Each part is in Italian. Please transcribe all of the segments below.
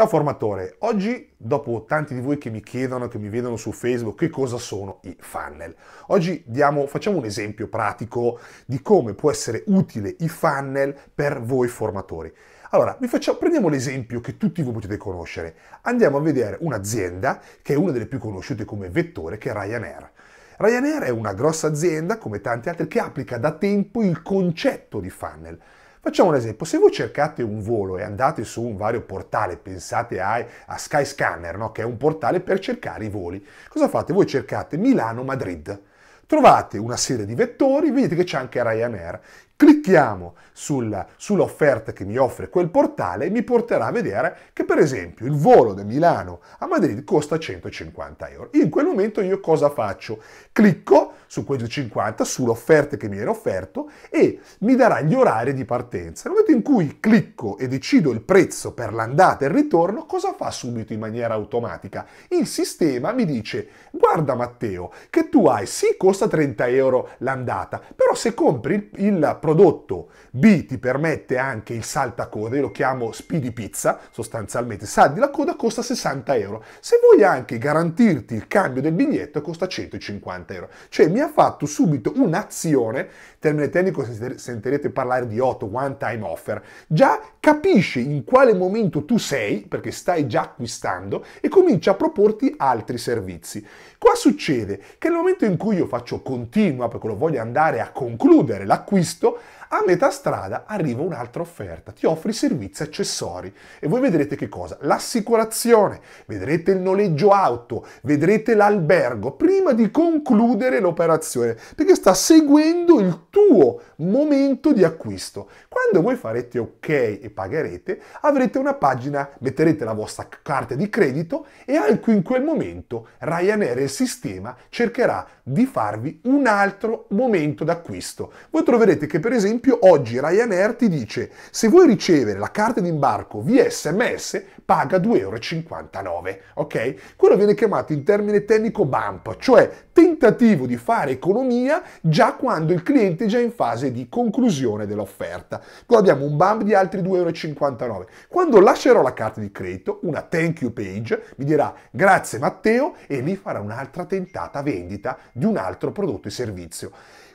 Ciao formatore, oggi dopo tanti di voi che mi chiedono, che mi vedono su Facebook, che cosa sono i funnel? Oggi diamo, facciamo un esempio pratico di come può essere utile i funnel per voi formatori. Allora, facciamo, prendiamo l'esempio che tutti voi potete conoscere. Andiamo a vedere un'azienda che è una delle più conosciute come vettore, che è Ryanair. Ryanair è una grossa azienda, come tante altre, che applica da tempo il concetto di funnel. Facciamo un esempio, se voi cercate un volo e andate su un vario portale, pensate a, a Skyscanner, no? che è un portale per cercare i voli, cosa fate? Voi cercate Milano-Madrid, trovate una serie di vettori, vedete che c'è anche Ryanair. Clicchiamo sul, sull'offerta che mi offre quel portale e mi porterà a vedere che per esempio il volo da Milano a Madrid costa 150 euro. In quel momento io cosa faccio? Clicco su quei 50 sull'offerta che mi viene offerto e mi darà gli orari di partenza. Nel momento in cui clicco e decido il prezzo per l'andata e il ritorno, cosa fa subito in maniera automatica? Il sistema mi dice guarda Matteo che tu hai sì costa 30 euro l'andata, però se compri il, il prodotto, B ti permette anche il saltacode, io lo chiamo speedy pizza, sostanzialmente saldi la coda, costa 60 euro. Se vuoi anche garantirti il cambio del biglietto, costa 150 euro. Cioè mi ha fatto subito un'azione, termine tecnico sentirete parlare di 8, one time offer, già capisce in quale momento tu sei, perché stai già acquistando, e comincia a proporti altri servizi. Qua succede che nel momento in cui io faccio continua, perché lo voglio andare a concludere l'acquisto, a metà strada arriva un'altra offerta, ti offre servizi accessori e voi vedrete che cosa? L'assicurazione, vedrete il noleggio auto, vedrete l'albergo, prima di concludere l'operazione, perché sta seguendo il tuo momento di acquisto. Quando voi farete ok e pagherete, avrete una pagina, metterete la vostra carta di credito e anche in quel momento Ryanair e il sistema cercherà di farvi un altro momento d'acquisto. Voi troverete che per esempio oggi Ryanair ti dice se vuoi ricevere la carta d'imbarco via sms paga 2,59 euro. Ok? Quello viene chiamato in termine tecnico bump, cioè tentativo di fare economia già quando il cliente è già in fase di conclusione dell'offerta. Qua abbiamo un bump di altri 2,59 euro. Quando lascerò la carta di credito, una thank you page mi dirà grazie Matteo e mi farà un'altra tentata vendita di un altro prodotto e servizio.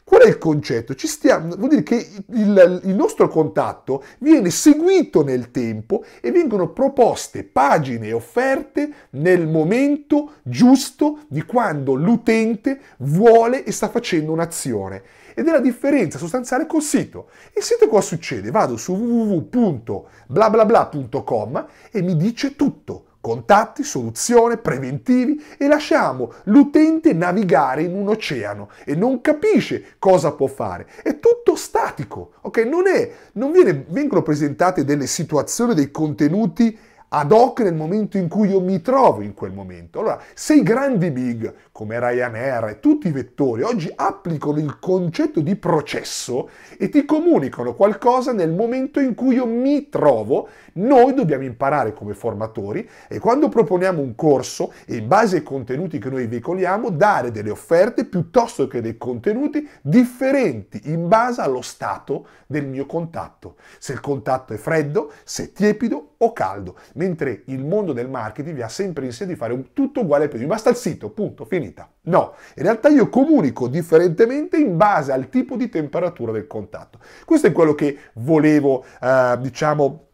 Qual è il concetto? Ci stiamo, vuol dire che il, il nostro contatto viene seguito nel tempo e vengono proposte pagine e offerte nel momento giusto di quando l'utente vuole e sta facendo un'azione. Ed è la differenza sostanziale col sito. Il sito cosa succede? Vado su www.blablabla.com e mi dice tutto contatti, soluzioni, preventivi e lasciamo l'utente navigare in un oceano e non capisce cosa può fare. È tutto statico, ok? Non, è, non viene, vengono presentate delle situazioni, dei contenuti ad hoc nel momento in cui io mi trovo in quel momento. Allora, se i grandi big come Ryanair e tutti i vettori oggi applicano il concetto di processo e ti comunicano qualcosa nel momento in cui io mi trovo, noi dobbiamo imparare come formatori e quando proponiamo un corso e in base ai contenuti che noi veicoliamo, dare delle offerte piuttosto che dei contenuti differenti in base allo stato del mio contatto. Se il contatto è freddo, se è tiepido o caldo, mentre il mondo del marketing vi ha sempre in sé di fare un tutto uguale per vi basta il sito, punto, finita. No, in realtà io comunico differentemente in base al tipo di temperatura del contatto. Questo è quello che volevo, eh, diciamo,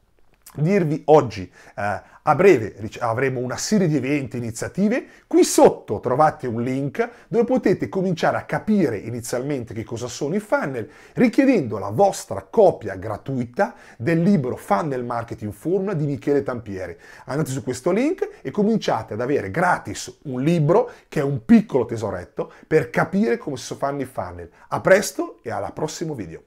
dirvi oggi. Eh, a breve avremo una serie di eventi, iniziative. Qui sotto trovate un link dove potete cominciare a capire inizialmente che cosa sono i funnel, richiedendo la vostra copia gratuita del libro Funnel Marketing Formula di Michele Tampieri. Andate su questo link e cominciate ad avere gratis un libro che è un piccolo tesoretto per capire come si fanno i funnel. A presto e alla prossimo video.